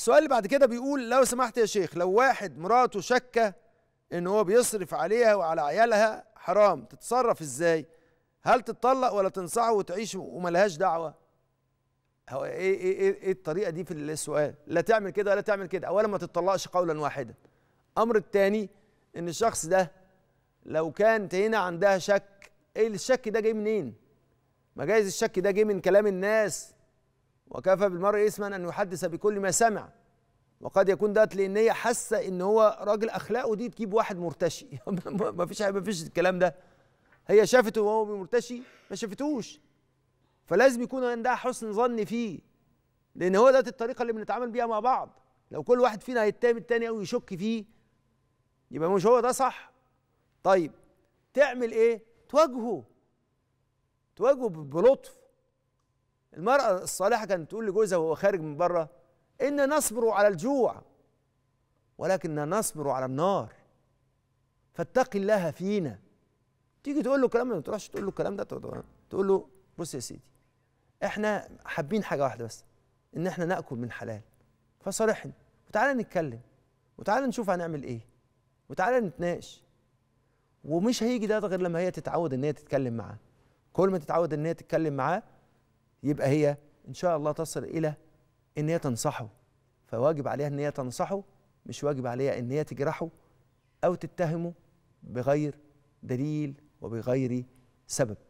السؤال اللي بعد كده بيقول لو سمحت يا شيخ لو واحد مراته شكة ان هو بيصرف عليها وعلى عيالها حرام تتصرف ازاي هل تتطلق ولا تنصحه وتعيش وملهاش دعوه هو ايه ايه ايه, إيه الطريقه دي في السؤال لا تعمل كده ولا تعمل كده اولا ما تتطلقش قولا واحدا امر الثاني ان الشخص ده لو كانت هنا عندها شك ايه الشك ده جاي منين ما جايز الشك ده جه من كلام الناس وكفى بالمرء اسما أن يحدث بكل ما سمع وقد يكون ده لأن هي حاسة إن هو راجل أخلاقه دي تجيب واحد مرتشي ما فيش ما فيش الكلام ده هي شافته وهو مرتشي ما شافتوش فلازم يكون عندها حسن ظن فيه لأن هو ده الطريقة اللي بنتعامل بيها مع بعض لو كل واحد فينا هيتهم التاني أو يشك فيه يبقى مش هو ده صح طيب تعمل إيه؟ تواجهه تواجهه بلطف المرأة الصالحة كانت تقول لجوزها وهو خارج من بره إن نصبر على الجوع ولكن نصبر على النار فاتقي الله فينا تيجي تقول له الكلام ما تروحش تقول له الكلام ده تقول له بص يا سيدي احنا حابين حاجه واحده بس ان احنا ناكل من حلال فصالحني وتعالى نتكلم وتعالى نشوف هنعمل ايه وتعالى نتناقش ومش هيجي ده غير لما هي تتعود ان هي تتكلم معاه كل ما تتعود ان هي تتكلم معاه يبقى هي ان شاء الله تصل الى ان هي تنصحه فواجب عليها ان هي تنصحه مش واجب عليها ان هي تجرحه او تتهمه بغير دليل وبغير سبب